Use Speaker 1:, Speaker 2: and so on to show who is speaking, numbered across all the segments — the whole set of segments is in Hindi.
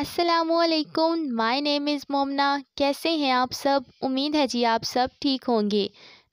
Speaker 1: असलकुम माई नेम इज़ मोमना कैसे हैं आप सब उम्मीद है जी आप सब ठीक होंगे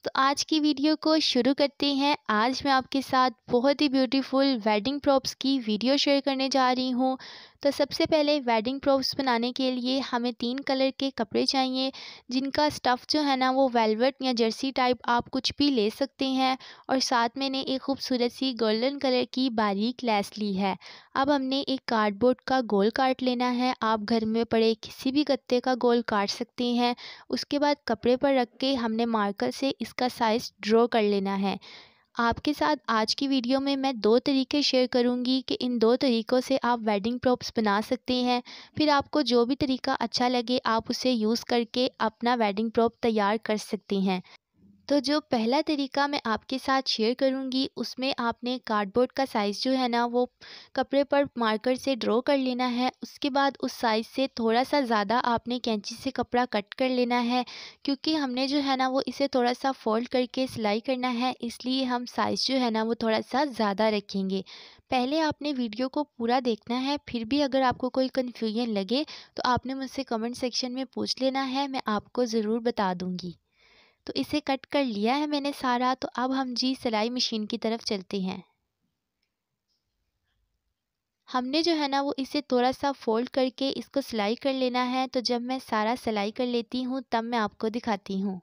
Speaker 1: तो आज की वीडियो को शुरू करते हैं आज मैं आपके साथ बहुत ही ब्यूटीफुल वेडिंग प्रॉप्स की वीडियो शेयर करने जा रही हूँ तो सबसे पहले वेडिंग प्रोप्स बनाने के लिए हमें तीन कलर के कपड़े चाहिए जिनका स्टफ़ जो है ना वो वेलवेट या जर्सी टाइप आप कुछ भी ले सकते हैं और साथ मैंने एक खूबसूरत सी गोल्डन कलर की बारीक लैस ली है अब हमने एक कार्डबोर्ड का गोल काट लेना है आप घर में पड़े किसी भी गत्ते का गोल काट सकते हैं उसके बाद कपड़े पर रख के हमने मार्कर से इसका साइज़ ड्रॉ कर लेना है आपके साथ आज की वीडियो में मैं दो तरीके शेयर करूंगी कि इन दो तरीक़ों से आप वेडिंग प्रॉप्स बना सकते हैं फिर आपको जो भी तरीका अच्छा लगे आप उसे यूज़ करके अपना वेडिंग प्रॉप तैयार कर सकती हैं तो जो पहला तरीका मैं आपके साथ शेयर करूँगी उसमें आपने कार्डबोर्ड का साइज़ जो है ना वो कपड़े पर मार्कर से ड्रॉ कर लेना है उसके बाद उस साइज़ से थोड़ा सा ज़्यादा आपने कैंची से कपड़ा कट कर लेना है क्योंकि हमने जो है ना वो इसे थोड़ा सा फोल्ड करके सिलाई करना है इसलिए हम साइज़ जो है ना वो थोड़ा सा ज़्यादा रखेंगे पहले आपने वीडियो को पूरा देखना है फिर भी अगर आपको कोई कन्फ्यूजन लगे तो आपने मुझसे कमेंट सेक्शन में पूछ लेना है मैं आपको ज़रूर बता दूँगी तो इसे कट कर लिया है मैंने सारा तो अब हम जी सिलाई मशीन की तरफ चलते हैं हमने जो है ना वो इसे थोड़ा सा फोल्ड करके इसको सिलाई कर लेना है तो जब मैं सारा सिलाई कर लेती हूँ तब मैं आपको दिखाती हूँ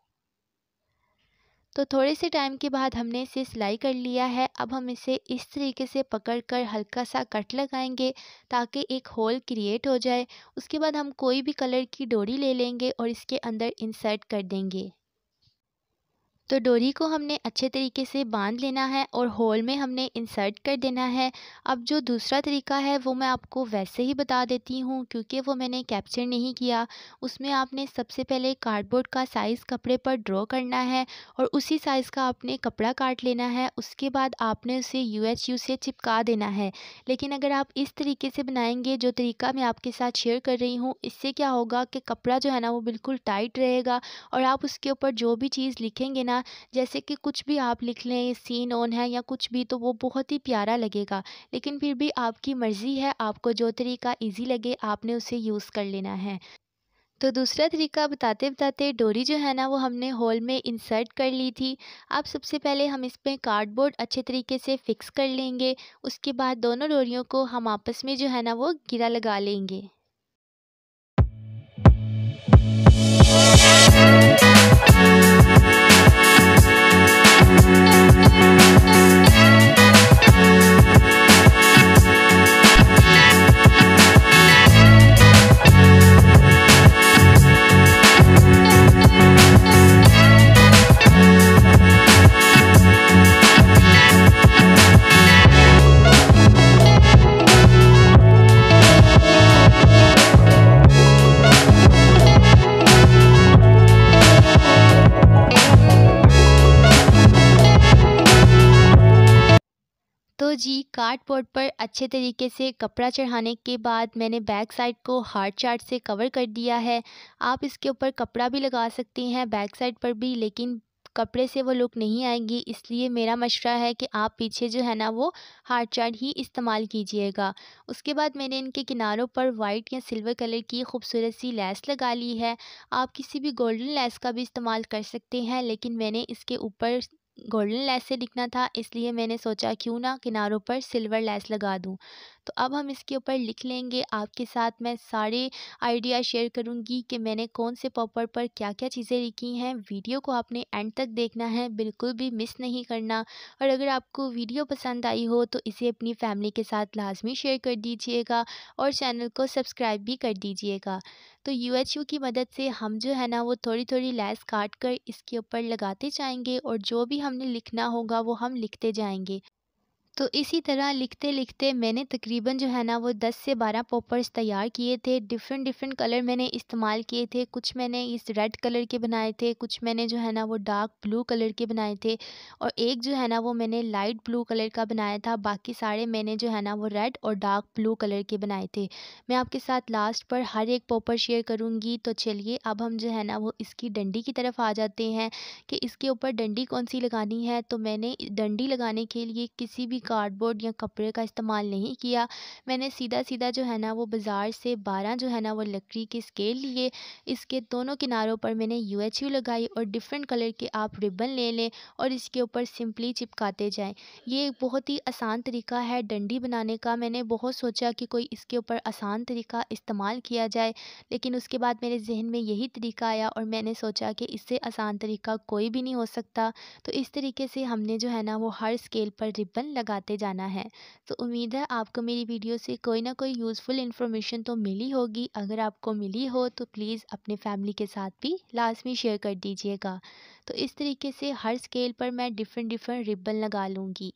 Speaker 1: तो थोड़े से टाइम के बाद हमने इसे सिलाई कर लिया है अब हम इसे इस तरीके से पकड़कर हल्का सा कट लगाएंगे ताकि एक होल क्रिएट हो जाए उसके बाद हम कोई भी कलर की डोरी ले लेंगे और इसके अंदर इंसर्ट कर देंगे तो डोरी को हमने अच्छे तरीके से बांध लेना है और होल में हमने इंसर्ट कर देना है अब जो दूसरा तरीका है वो मैं आपको वैसे ही बता देती हूँ क्योंकि वो मैंने कैप्चर नहीं किया उसमें आपने सबसे पहले कार्डबोर्ड का साइज़ कपड़े पर ड्रॉ करना है और उसी साइज़ का आपने कपड़ा काट लेना है उसके बाद आपने उसे यू एच यू से चिपका देना है लेकिन अगर आप इस तरीके से बनाएंगे जो तरीका मैं आपके साथ शेयर कर रही हूँ इससे क्या होगा कि कपड़ा जो है ना वो बिल्कुल टाइट रहेगा और आप उसके ऊपर जो भी चीज़ लिखेंगे ना लगेगा जैसे कि कुछ भी आप लिख लें सीन ऑन है या कुछ भी तो वो बहुत ही प्यारा लगेगा लेकिन फिर भी आपकी मर्ज़ी है आपको जो तरीका ईजी लगे आपने उसे यूज़ कर लेना है तो दूसरा तरीका बताते बताते डोरी जो है ना वो हमने होल में इंसर्ट कर ली थी अब सबसे पहले हम इस पर कार्डबोर्ड अच्छे तरीके से फ़िक्स कर लेंगे उसके बाद दोनों डोरियों को हम आपस में जो है ना वो गिरा लगा लेंगे जी कार्डबोर्ड पर अच्छे तरीके से कपड़ा चढ़ाने के बाद मैंने बैक साइड को हार्ड चार्ट से कवर कर दिया है आप इसके ऊपर कपड़ा भी लगा सकती हैं बैक साइड पर भी लेकिन कपड़े से वो लुक नहीं आएगी इसलिए मेरा मशवरा है कि आप पीछे जो है ना वो हार्ड चार्ट ही इस्तेमाल कीजिएगा उसके बाद मैंने इनके किनारों पर वाइट या सिल्वर कलर की खूबसूरत सी लैस लगा ली है आप किसी भी गोल्डन लैस का भी इस्तेमाल कर सकते हैं लेकिन मैंने इसके ऊपर गोल्डन लैस से दिखना था इसलिए मैंने सोचा क्यों ना किनारों पर सिल्वर लैस लगा दूँ तो अब हम इसके ऊपर लिख लेंगे आपके साथ मैं सारे आइडिया शेयर करूँगी कि मैंने कौन से पॉपर पर क्या क्या चीज़ें लिखी हैं वीडियो को आपने एंड तक देखना है बिल्कुल भी मिस नहीं करना और अगर आपको वीडियो पसंद आई हो तो इसे अपनी फैमिली के साथ लाजमी शेयर कर दीजिएगा और चैनल को सब्सक्राइब भी कर दीजिएगा तो यू की मदद से हम जो है ना वो थोड़ी थोड़ी लैस काट कर इसके ऊपर लगाते जाएंगे और जो भी हमने लिखना होगा वो हम लिखते जाएंगे तो इसी तरह लिखते लिखते मैंने तकरीबन जो है ना वो 10 से 12 पॉपर्स तैयार किए थे डिफरेंट डिफरेंट कलर मैंने इस्तेमाल किए थे कुछ मैंने इस रेड कलर के बनाए थे कुछ मैंने जो है ना वो डार्क ब्लू कलर के बनाए थे और एक जो है ना वो मैंने लाइट ब्लू कलर का बनाया था बाकी सारे मैंने जो है ना वो रेड और डार्क ब्लू कलर के बनाए थे मैं आपके साथ लास्ट पर हर एक पॉपर शेयर करूँगी तो चलिए अब हम जो है ना वो इसकी डंडी की तरफ आ जाते हैं कि इसके ऊपर डंडी कौन सी लगानी है तो मैंने डंडी लगाने के लिए किसी भी कार्डबोर्ड या कपड़े का इस्तेमाल नहीं किया मैंने सीधा सीधा जो है ना वो बाज़ार से बारह जो है ना वो लकड़ी के स्केल लिए इसके दोनों किनारों पर मैंने यू एच यू लगाई और डिफरेंट कलर के आप रिबन ले लें और इसके ऊपर सिंपली चिपकाते जाएँ ये बहुत ही आसान तरीका है डंडी बनाने का मैंने बहुत सोचा कि कोई इसके ऊपर आसान तरीका इस्तेमाल किया जाए लेकिन उसके बाद मेरे जहन में यही तरीका आया और मैंने सोचा कि इससे आसान तरीका कोई भी नहीं हो सकता तो इस तरीके से हमने जो है ना वो हर स्केल पर रिबन लगा बढ़ाते जाना है तो उम्मीद है आपको मेरी वीडियो से कोई ना कोई यूज़फुल इन्फॉर्मेशन तो मिली होगी अगर आपको मिली हो तो प्लीज़ अपने फैमिली के साथ भी लाजमी शेयर कर दीजिएगा तो इस तरीके से हर स्केल पर मैं डिफरेंट डिफरेंट रिबन लगा लूँगी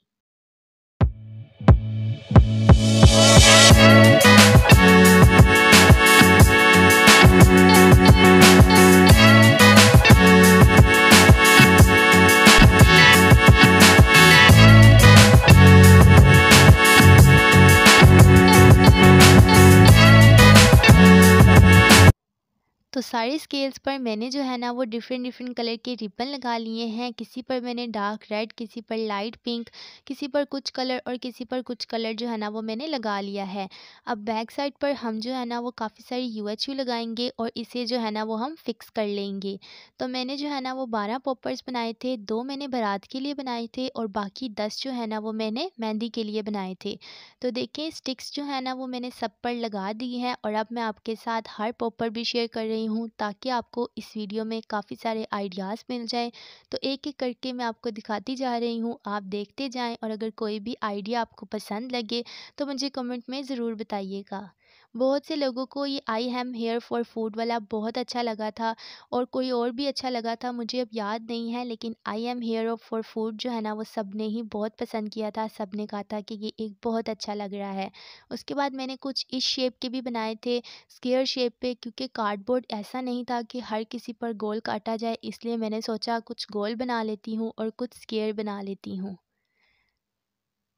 Speaker 1: सारे स्केल्स पर मैंने जो है ना वो डिफरेंट डिफरेंट कलर के रिबन लगा लिए हैं किसी पर मैंने डार्क रेड किसी पर लाइट पिंक किसी पर कुछ कलर और किसी पर कुछ कलर जो है ना वो मैंने लगा लिया है अब बैक साइड पर हम जो है ना वो काफ़ी सारी यू एच यू लगाएंगे और इसे जो है ना वो हम फिक्स कर लेंगे तो मैंने जो है ना वो बारह पॉपर्स बनाए थे दो मैंने बारात के लिए बनाए थे और बाकी दस जो है ना वो मैंने मेहंदी के लिए बनाए थे तो देखें स्टिक्स जो है ना वो मैंने सब पर लगा दी हैं और अब मैं आपके साथ हर पॉपर भी शेयर कर रही हूँ ताकि आपको इस वीडियो में काफ़ी सारे आइडियाज़ मिल जाएँ तो एक एक करके मैं आपको दिखाती जा रही हूँ आप देखते जाएँ और अगर कोई भी आइडिया आपको पसंद लगे तो मुझे कमेंट में ज़रूर बताइएगा बहुत से लोगों को ये I am here for food वाला बहुत अच्छा लगा था और कोई और भी अच्छा लगा था मुझे अब याद नहीं है लेकिन I am here for food जो है ना वो सब ने ही बहुत पसंद किया था सब ने कहा था कि ये एक बहुत अच्छा लग रहा है उसके बाद मैंने कुछ इस शेप के भी बनाए थे स्केयर शेप पे क्योंकि कार्डबोर्ड ऐसा नहीं था कि हर किसी पर गोल काटा जाए इसलिए मैंने सोचा कुछ गोल बना लेती हूँ और कुछ स्केयर बना लेती हूँ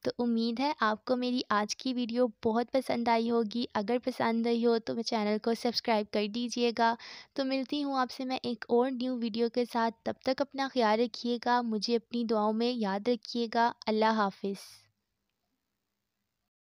Speaker 1: तो उम्मीद है आपको मेरी आज की वीडियो बहुत पसंद आई होगी अगर पसंद आई हो तो मेरे चैनल को सब्सक्राइब कर दीजिएगा तो मिलती हूँ आपसे मैं एक और न्यू वीडियो के साथ तब तक अपना ख्याल रखिएगा मुझे अपनी दुआओं में याद रखिएगा अल्लाह हाफिज़